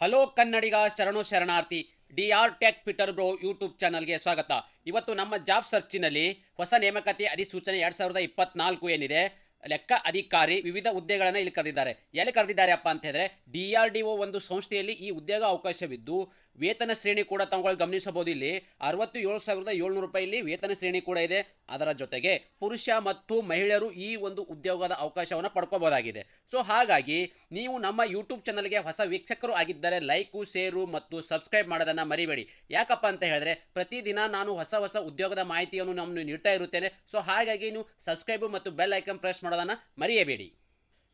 hello ಕನ್ನಡಿಗ ಶರಣು ಶರಣಾರ್ಥಿ ಡಿ ಆರ್ ಟೆಕ್ ಪಿಟರ್ ಬ್ರೋ ಯೂಟ್ಯೂಬ್ ಚಾನಲ್ಗೆ ಸ್ವಾಗತ ಇವತ್ತು ನಮ್ಮ ಜಾಬ್ ಸರ್ಚಿನಲ್ಲಿ ಹೊಸ ನೇಮಕಾತಿ ಅಧಿಸೂಚನೆ ಎರಡು ಸಾವಿರದ ಇಪ್ಪತ್ನಾಲ್ಕು ಏನಿದೆ ಲೆಕ್ಕ ಅಧಿಕಾರಿ ವಿವಿಧ ಹುದ್ದೆಗಳನ್ನು ಇಲ್ಲಿ ಕರೆದಿದ್ದಾರೆ ಎಲ್ಲಿ ಕರೆದಿದ್ದಾರೆ ಅಪ್ಪ ಅಂತ ಹೇಳಿದ್ರೆ ಡಿ ಆರ್ ಡಿ ಒಂದು ಸಂಸ್ಥೆಯಲ್ಲಿ ಈ ಉದ್ಯೋಗ ಅವಕಾಶವಿದ್ದು ವೇತನ ಶ್ರೇಣಿ ಕೂಡ ತಗೊಳ್ಳಿ ಗಮನಿಸಬಹುದು ಇಲ್ಲಿ ಅರವತ್ತು ಏಳು ಸಾವಿರದ ಏಳ್ನೂರು ರೂಪಾಯಿಲಿ ವೇತನ ಶ್ರೇಣಿ ಕೂಡ ಇದೆ ಅದರ ಜೊತೆಗೆ ಪುರುಷ ಮತ್ತು ಮಹಿಳೆಯರು ಈ ಒಂದು ಉದ್ಯೋಗದ ಅವಕಾಶವನ್ನು ಪಡ್ಕೋಬಹುದಾಗಿದೆ ಸೊ ಹಾಗಾಗಿ ನೀವು ನಮ್ಮ ಯೂಟ್ಯೂಬ್ ಚಾನಲ್ಗೆ ಹೊಸ ವೀಕ್ಷಕರು ಆಗಿದ್ದರೆ ಲೈಕು ಶೇರು ಮತ್ತು ಸಬ್ಸ್ಕ್ರೈಬ್ ಮಾಡೋದನ್ನ ಮರಿಬೇಡಿ ಯಾಕಪ್ಪ ಅಂತ ಹೇಳಿದ್ರೆ ಪ್ರತಿದಿನ ನಾನು ಹೊಸ ಹೊಸ ಉದ್ಯೋಗದ ಮಾಹಿತಿಯನ್ನು ನಮ್ಮನ್ನು ನೀಡ್ತಾ ಇರುತ್ತೇನೆ ಸೊ ಹಾಗಾಗಿ ನೀವು ಸಬ್ಸ್ಕ್ರೈಬ್ ಮತ್ತು ಬೆಲ್ ಐಕನ್ ಪ್ರೆಸ್ ಮಾಡೋದು ಮರೆಯಬೇಡಿ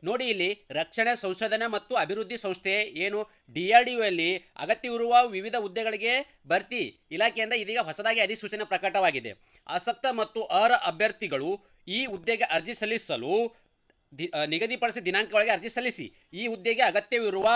ನೋಡಿ ಇಲ್ಲಿ ರಕ್ಷಣೆ ಸಂಶೋಧನೆ ಮತ್ತು ಅಭಿವೃದ್ಧಿ ಸಂಸ್ಥೆ ಏನು ಡಿ ಆರ್ ಡಿ ಅಗತ್ಯವಿರುವ ವಿವಿಧ ಹುದ್ದೆಗಳಿಗೆ ಭರ್ತಿ ಇಲಾಖೆಯಿಂದ ಇದೀಗ ಹೊಸದಾಗಿ ಅಧಿಸೂಚನೆ ಪ್ರಕಟವಾಗಿದೆ ಆಸಕ್ತ ಮತ್ತು ಅರ್ಹ ಅಭ್ಯರ್ಥಿಗಳು ಈ ಹುದ್ದೆಗೆ ಅರ್ಜಿ ಸಲ್ಲಿಸಲು ದಿ ನಿಗದಿಪಡಿಸಿದ ದಿನಾಂಕಗಳಿಗೆ ಅರ್ಜಿ ಸಲ್ಲಿಸಿ ಈ ಹುದ್ದೆಗೆ ಅಗತ್ಯವಿರುವ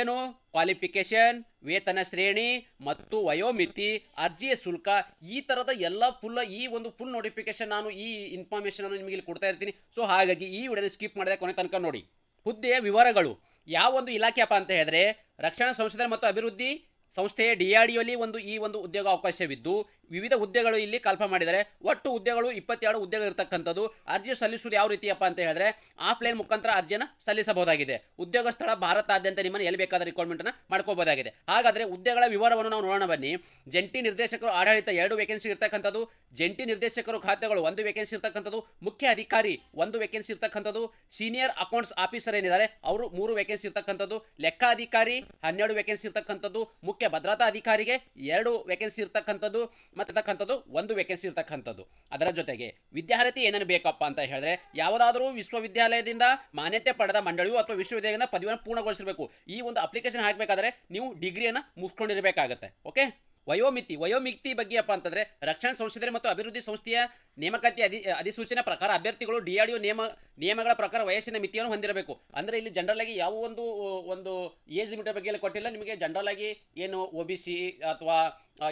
ಏನು ಕ್ವಾಲಿಫಿಕೇಶನ್ ವೇತನ ಶ್ರೇಣಿ ಮತ್ತು ವಯೋಮಿತಿ ಅರ್ಜಿಯ ಶುಲ್ಕ ಈ ಥರದ ಎಲ್ಲ ಫುಲ್ ಈ ಒಂದು ಫುಲ್ ನೋಟಿಫಿಕೇಶನ್ ನಾನು ಈ ಇನ್ಫಾರ್ಮೇಶನ್ ನಿಮಗೆ ಇಲ್ಲಿ ಕೊಡ್ತಾ ಇರ್ತೀನಿ ಸೊ ಹಾಗಾಗಿ ಈ ವಿಡಿಯೋನ ಸ್ಕಿಪ್ ಮಾಡಿದೆ ಕೊನೆ ತನಕ ನೋಡಿ ಹುದ್ದೆಯ ವಿವರಗಳು ಯಾವ ಒಂದು ಇಲಾಖೆಯಪ್ಪ ಅಂತ ಹೇಳಿದ್ರೆ ರಕ್ಷಣಾ ಸಂಶೋಧನೆ ಮತ್ತು ಅಭಿವೃದ್ಧಿ ಸಂಸ್ಥೆಯ ಡಿಆರ್ಡಿಒಲಿ ಒಂದು ಈ ಒಂದು ಉದ್ಯೋಗ ಅವಕಾಶವಿದ್ದು ವಿವಿಧ ಹುದ್ದೆಗಳು ಇಲ್ಲಿ ಕಲ್ಪ ಮಾಡಿದ್ದಾರೆ ಒಟ್ಟು ಹುದ್ದೆಗಳು ಇಪ್ಪತ್ತೆರಡು ಹುದ್ದೆಗಳು ಇರತಕ್ಕಂಥದ್ದು ಅರ್ಜಿ ಸಲ್ಲಿಸುವುದು ಯಾವ ರೀತಿಯಪ್ಪ ಅಂತ ಹೇಳಿದ್ರೆ ಆಫ್ಲೈನ್ ಮುಖಾಂತರ ಅರ್ಜಿಯನ್ನು ಸಲ್ಲಿಸಬಹುದಾಗಿದೆ ಉದ್ಯೋಗ ಸ್ಥಳ ಭಾರತಾದ್ಯಂತ ನಿಮ್ಮನ್ನು ಎಲ್ಲಿ ಬೇಕಾದ ರಿಕ್ವೈರ್ಮೆಂಟನ್ನು ಮಾಡ್ಕೋಬಹುದಾಗಿದೆ ಹಾಗಾದರೆ ಹುದ್ದೆಗಳ ವಿವರವನ್ನು ನಾವು ನೋಡೋಣ ಬನ್ನಿ ಜಂಟಿ ನಿರ್ದೇಶಕರು ಆಡಳಿತ ಎರಡು ವೇಕೆನ್ಸಿ ಇರತಕ್ಕಂಥದ್ದು ಜಂಟಿ ನಿರ್ದೇಶಕರು ಖಾತೆಗಳು ಒಂದು ವೇಕೆನ್ಸಿ ಇರ್ತಕ್ಕಂಥದ್ದು ಮುಖ್ಯ ಅಧಿಕಾರಿ ಒಂದು ವೇಕೆನ್ಸಿ ಇರ್ತಕ್ಕಂಥದ್ದು ಸೀನಿಯರ್ ಅಕೌಂಟ್ಸ್ ಆಫೀಸರ್ ಏನಿದ್ದಾರೆ ಅವರು ಮೂರು ವೇಕೆನ್ಸಿ ಇರ್ತಕ್ಕಂಥದ್ದು ಲೆಕ್ಕಾಧಿಕಾರಿ ಹನ್ನೆರಡು ವೇಕೆನ್ಸಿ ಇರ್ತಕ್ಕಂಥದ್ದು ಮುಖ್ಯ ಭದ್ರತಾ ಅಧಿಕಾರಿಗೆ ಎರಡು ವೇಕೆನ್ಸಿ ಇರ್ತಕ್ಕಂಥದ್ದು ಇರ್ತಕ್ಕಂಥದ್ದು ಒಂದು ವೇಕೆನ್ಸಿ ಇರ್ತಕ್ಕಂಥದ್ದು ಅದರ ಜೊತೆಗೆ ವಿದ್ಯಾರ್ಥಿ ಏನೇನು ಬೇಕಪ್ಪ ಅಂತ ಹೇಳಿದ್ರೆ ಯಾವುದಾದರೂ ವಿಶ್ವವಿದ್ಯಾಲಯದಿಂದ ಮಾನ್ಯತೆ ಪಡೆದ ಮಂಡಳಿಯು ಅಥವಾ ವಿಶ್ವವಿದ್ಯಾಲಯದಿಂದ ಪದವಿಯನ್ನು ಪೂರ್ಣಗೊಳಿಸಿರಬೇಕು ಈ ಒಂದು ಅಪ್ಲಿಕೇಶನ್ ಹಾಕಬೇಕಾದ್ರೆ ನೀವು ಡಿಗ್ರಿಯನ್ನು ಮುಗಿಸ್ಕೊಂಡಿರಬೇಕಾಗತ್ತೆ ಓಕೆ ವಯೋಮಿತಿ ವಯೋಮಿತಿ ಬಗ್ಗೆಯಪ್ಪ ಅಂತಂದ್ರೆ ರಕ್ಷಣಾ ಸಂಸ್ಥೆ ಮತ್ತು ಅಭಿವೃದ್ಧಿ ಸಂಸ್ಥೆಯ ನೇಮಕಾತಿ ಅಧಿ ಅಧಿಸೂಚನೆ ಪ್ರಕಾರ ಅಭ್ಯರ್ಥಿಗಳು ಡಿ ಆರ್ ನೇಮ ನಿಯಮಗಳ ಪ್ರಕಾರ ವಯಸ್ಸಿನ ಮಿತಿಯನ್ನು ಹೊಂದಿರಬೇಕು ಅಂದ್ರೆ ಇಲ್ಲಿ ಜನರಲ್ ಆಗಿ ಯಾವ ಒಂದು ಒಂದು ಏಜ್ ಲಿಮಿಟ್ ಬಗ್ಗೆ ಎಲ್ಲ ಕೊಟ್ಟಿಲ್ಲ ನಿಮಗೆ ಜನರಲ್ ಆಗಿ ಏನು ಒ ಬಿ ಸಿ ಅಥವಾ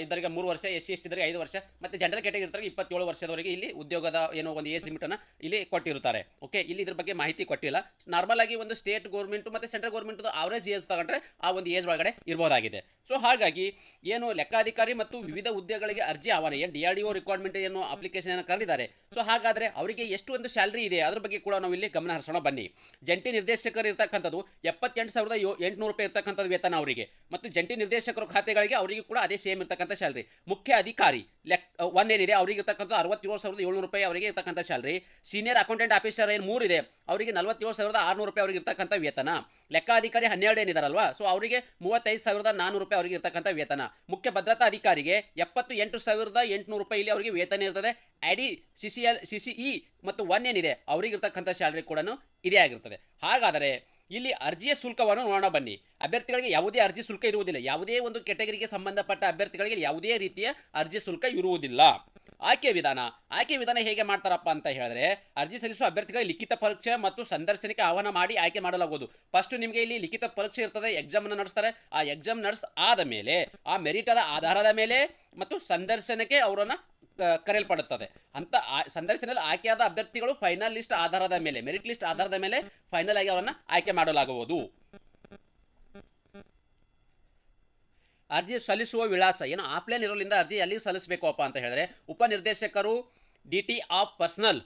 ಇದರಿಗೆ ಮೂರು ವರ್ಷ ಎಸ್ ಸಿ ಎಸ್ ಟಿದ್ರೆ ಐದು ವರ್ಷ ಮತ್ತೆ ಜನರಲ್ ಕ್ಯಾಟಗರಿ ಇರ್ತಾರೆ ಇಪ್ಪತ್ತೇಳು ವರ್ಷದವರೆಗೆ ಇಲ್ಲಿ ಉದ್ಯೋಗದ ಏನೋ ಒಂದು ಏಜ್ ಲಿಮಿಟನ್ನು ಇಲ್ಲಿ ಕೊಟ್ಟಿರುತ್ತಾರೆ ಓಕೆ ಇಲ್ಲಿ ಇದ್ರ ಬಗ್ಗೆ ಮಾಹಿತಿ ಕೊಟ್ಟಿಲ್ಲ ನಾರ್ಮಲ್ ಆಗಿ ಒಂದು ಸ್ಟೇಟ್ ಗೌರ್ಮೆಂಟ್ ಮತ್ತು ಸೆಂಟ್ರಲ್ ಗೌರ್ಮೆಂಟ್ ಅವರೇಜ್ ಏಜ್ ತಗೊಂಡ್ರೆ ಆ ಒಂದು ಏಜ್ ಒಳಗಡೆ ಇರಬಹುದಾಗಿದೆ ಸೊ ಹಾಗಾಗಿ ಏನು ಲೆಕ್ಕ ಅಧಿಕಾರಿ ಮತ್ತು ವಿವಿಧ ಹುದ್ದೆಗಳಿಗೆ ಅರ್ಜಿ ಆಹ್ವಾನ ಏನು ಡಿ ಡಿಒ ಡಿ ರಿಕ್ವೈರ್ಮೆಂಟ್ ಏನು ಅಪ್ಲಿಕೇಶನ್ ಕರೆದಿದ್ದಾರೆ ಸೊ ಹಾಗಾದ್ರೆ ಅವರಿಗೆ ಎಷ್ಟು ಒಂದು ಸ್ಯಾಲ್ರಿ ಇದೆ ಅದ್ರ ಬಗ್ಗೆ ಕೂಡ ನಾವು ಇಲ್ಲಿ ಗಮನ ಹರಿಸೋಣ ಬನ್ನಿ ಜಂಟಿ ನಿರ್ದೇಶಕರು ಇರತಕ್ಕಂಥದ್ದು ಎಪ್ಪತ್ತೆಂಟು ಸಾವಿರದ ಎಂಟುನೂರು ರೂಪಾಯಿ ಇರತಕ್ಕಂಥದ್ದು ವೇತನ ಅವರಿಗೆ ಮತ್ತು ಜಂಟಿ ನಿರ್ದೇಶಕರ ಖಾತೆಗಳಿಗೆ ಅವರಿಗೆ ಕೂಡ ಅದೇ ಸೇಮ್ ಇರತಕ್ಕಂಥ ಸ್ಯಾಲ್ರಿ ಮುಖ್ಯ ಅಧಿಕಾರಿ ಲೆಕ್ ಒಂದೇನಿದೆ ಅವರಿಗೆ ಇರ್ತಕ್ಕಂಥ ಅರವತ್ತೇಳು ಸಾವಿರದ ಏಳ್ನೂರು ರೂಪಾಯಿ ಅವರಿಗೆ ಇರ್ತಕ್ಕಂಥ ಸ್ಯಾಲ್ರಿ ಸೀನಿಯರ್ ಅಕೌಂಟೆಂಟ್ ಆಫೀಸರ್ ಏನು ಮೂರು ಇದೆ ಅವರಿಗೆ ನಲವತ್ತೇಳು ಸಾವಿರದ ಆರುನೂರು ರೂಪಾಯಿ ಅವರಿಗೆ ಇರ್ತಕ್ಕಂಥ ವೇತನ ಲೆಕ್ಕಾಧಿಕಾರಿ ಹನ್ನೆರಡು ಏನಿದಾರಲ್ವ ಸೊ ಅವರಿಗೆ ಮೂವತ್ತೈದು ಸಾವಿರದ ನಾನ್ನೂರು ರೂಪಾಯಿ ಅವರಿಗೆ ಇರ್ತಕ್ಕಂಥ ವೇತನ ಮುಖ್ಯ ಭದ್ರತಾ ಅಧಿಕಾರಿಗೆ ಎಪ್ಪತ್ತು ಎಂಟು ಸಾವಿರದ ಎಂಟುನೂರು ರೂಪಾಯಿ ಇಲ್ಲಿ ಅವರಿಗೆ ವೇತನ ಇರ್ತದೆ ID C C L C C E ಮತ್ತು ಒನ್ ಏನಿದೆ ಅವರಿಗೆ ಇರ್ತಕ್ಕಂಥ ಸ್ಯಾಲ್ರಿ ಕೂಡ ಇದೇ ಆಗಿರ್ತದೆ ಹಾಗಾದರೆ ಇಲ್ಲಿ ಅರ್ಜಿಯ ಶುಲ್ಕವನ್ನು ನೋಡೋಣ ಬನ್ನಿ ಅಭ್ಯರ್ಥಿಗಳಿಗೆ ಯಾವುದೇ ಅರ್ಜಿ ಶುಲ್ಕ ಇರುವುದಿಲ್ಲ ಯಾವುದೇ ಒಂದು ಕೆಟಗರಿಗೆ ಸಂಬಂಧಪಟ್ಟ ಅಭ್ಯರ್ಥಿಗಳಿಗೆ ಯಾವುದೇ ರೀತಿಯ ಅರ್ಜಿ ಶುಲ್ಕ ಇರುವುದಿಲ್ಲ ಆಯ್ಕೆ ವಿಧಾನ ಆಯ್ಕೆ ವಿಧಾನ ಹೇಗೆ ಮಾಡ್ತಾರಪ್ಪ ಅಂತ ಹೇಳಿದ್ರೆ ಅರ್ಜಿ ಸಲ್ಲಿಸುವ ಅಭ್ಯರ್ಥಿಗಳಿಗೆ ಲಿಖಿತ ಪರೀಕ್ಷೆ ಮತ್ತು ಸಂದರ್ಶನಕ್ಕೆ ಆಹ್ವಾನ ಮಾಡಿ ಆಯ್ಕೆ ಮಾಡಲಾಗುವುದು ಫಸ್ಟ್ ನಿಮಗೆ ಇಲ್ಲಿ ಲಿಖಿತ ಪರೀಕ್ಷೆ ಇರ್ತದೆ ಎಕ್ಸಾಮ್ ಅನ್ನು ನಡೆಸ್ತಾರೆ ಆ ಎಕ್ಸಾಮ್ ನಡೆಸ್ ಆದ ಮೇಲೆ ಆ ಮೆರಿಟ್ ಆದ ಆಧಾರದ ಮೇಲೆ ಮತ್ತು ಸಂದರ್ಶನಕ್ಕೆ ಅವರನ್ನು ಕರೆಯಲ್ಪಡುತ್ತದೆ ಅಂತ ಸಂದರ್ಶನದಲ್ಲಿ ಆಯ್ಕೆಯಾದ ಅಭ್ಯರ್ಥಿಗಳು ಫೈನಲ್ ಲಿಸ್ಟ್ ಆಧಾರದ ಮೇಲೆ ಮೆರಿಟ್ ಲಿಸ್ಟ್ ಆಧಾರದ ಮೇಲೆ ಫೈನಲ್ ಆಗಿ ಅವರನ್ನು ಆಯ್ಕೆ ಮಾಡಲಾಗುವುದು ಅರ್ಜಿ ಸಲ್ಲಿಸುವ ವಿಳಾಸ ಏನು ಆಫ್ಲೈನ್ ಇರೋದ್ರಿಂದ ಅರ್ಜಿ ಎಲ್ಲಿ ಅಪ್ಪ ಅಂತ ಹೇಳಿದ್ರೆ ಉಪನಿರ್ದೇಶಕರು ಡಿ ಟಿ ಆಫ್ ಪರ್ಸನಲ್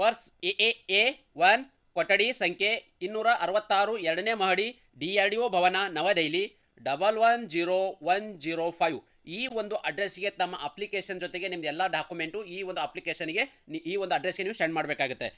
ಪರ್ಸ್ ಎ ಎ ಒನ್ ಕೊಠಡಿ ಸಂಖ್ಯೆ ಇನ್ನೂರ ಅರವತ್ತಾರು ಎರಡನೇ ಮಹಡಿ D R D O Bhavan New Delhi double one zero one zero five ಈ ಒಂದು ಅಡ್ರೆಸ್ಗೆ ತಮ್ಮ ಅಪ್ಲಿಕೇಶನ್ ಜೊತೆಗೆ ನಿಮ್ದು ಎಲ್ಲ ಡಾಕ್ಯುಮೆಂಟು ಈ ಒಂದು ಅಪ್ಲಿಕೇಶನ್ಗೆ ಈ ಒಂದು ಅಡ್ರೆಸ್ಗೆ ನೀವು ಸೆಂಡ್ ಮಾಡಬೇಕಾಗುತ್ತೆ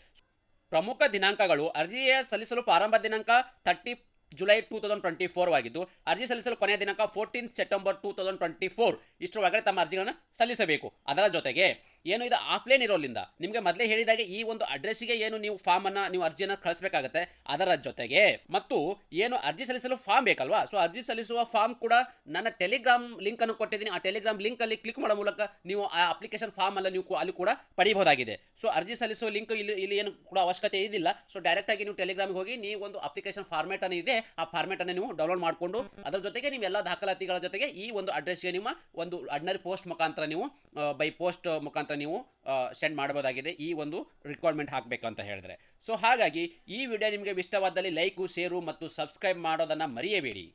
ಪ್ರಮುಖ ದಿನಾಂಕಗಳು ಅರ್ಜಿಯ ಸಲ್ಲಿಸಲು ಪ್ರಾರಂಭ ದಿನಾಂಕ thirty July two thousand twenty four ಆಗಿದ್ದು ಅರ್ಜಿ ಸಲ್ಲಿಸಲು ಕೊನೆಯ ದಿನಾಂಕ fourteen September two thousand twenty four ಇಷ್ಟರವಾಗಲೇ ತಮ್ಮ ಅರ್ಜಿಗಳನ್ನು ಸಲ್ಲಿಸಬೇಕು ಅದರ ಜೊತೆಗೆ ಏನು ಇದು ಆಫ್ಲೈನ್ ಇರೋಲ್ಲಿಂದ ನಿಮಗೆ ಮೊದಲೇ ಹೇಳಿದಾಗ ಈ ಒಂದು ಗೆ ಏನು ನೀವು ಫಾರ್ಮ್ ಅನ್ನ ನೀವು ಅರ್ಜಿಯನ್ನ ಕಳಿಸಬೇಕಾಗತ್ತೆ ಅದರ ಜೊತೆಗೆ ಮತ್ತು ಏನು ಅರ್ಜಿ ಸಲ್ಲಿಸಲು ಫಾರ್ಮ್ ಬೇಕಲ್ವಾ ಸೊ ಅರ್ಜಿ ಸಲ್ಲಿಸುವ ಫಾರ್ಮ್ ಕೂಡ ನನ್ನ ಟೆಲಿಗ್ರಾಮ್ ಲಿಂಕ್ ಅನ್ನು ಕೊಟ್ಟಿದ್ದೀನಿ ಆ ಟೆಲಿಗ್ರಾಮ್ ಲಿಂಕ್ ಅಲ್ಲಿ ಕ್ಲಿಕ್ ಮಾಡೋ ಮೂಲಕ ನೀವು ಆ ಅಪ್ಲಿಕೇಶನ್ ಫಾರ್ಮ್ ಅಲ್ಲಿ ನೀವು ಅಲ್ಲಿ ಕೂಡ ಪಡಿಬಹುದಾಗಿದೆ ಸೊ ಅರ್ಜಿ ಸಲ್ಲಿಸುವ ಲಿಂಕ್ ಇಲ್ಲಿ ಇಲ್ಲಿ ಏನು ಕೂಡ ಅವಶ್ಯಕತೆ ಇದಿಲ್ಲ ಸೊ ಡೈರೆಕ್ಟ್ ಆಗಿ ನೀವು ಟೆಲಿಗ್ರಾಮ್ಗೆ ಹೋಗಿ ನೀವು ಒಂದು ಅಪ್ಲಿಕೇಶನ್ ಫಾರ್ಮೇಟ್ ಅನ್ನು ಇದೆ ಆ ಫಾರ್ಮೇಟ್ ಅನ್ನು ನೀವು ಡೌನ್ಲೋಡ್ ಮಾಡಿಕೊಂಡು ಅದರ ಜೊತೆಗೆ ನೀವು ಎಲ್ಲ ದಾಖಲಾತಿಗಳ ಜೊತೆಗೆ ಈ ಒಂದು ಅಡ್ರೆಸ್ಗೆ ನಿಮ್ಮ ಒಂದು ಅಡ್ನರಿ ಪೋಸ್ಟ್ ಮುಖಾಂತರ ನೀವು ಬೈ ಪೋಸ್ಟ್ ಮುಖಾಂತರ ನೀವು ಸೆಂಡ್ ಮಾಡಬಹುದಾಗಿದೆ ಈ ಒಂದು ರಿಕ್ವೈರ್ಮೆಂಟ್ ಹಾಕಬೇಕು ಅಂತ ಹೇಳಿದ್ರೆ ಸೊ ಹಾಗಾಗಿ ಈ ವಿಡಿಯೋ ನಿಮಗೆ ಇಷ್ಟವಾದಲ್ಲಿ ಲೈಕು ಶೇರು ಮತ್ತು ಸಬ್ಸ್ಕ್ರೈಬ್ ಮಾಡೋದನ್ನು ಮರೆಯಬೇಡಿ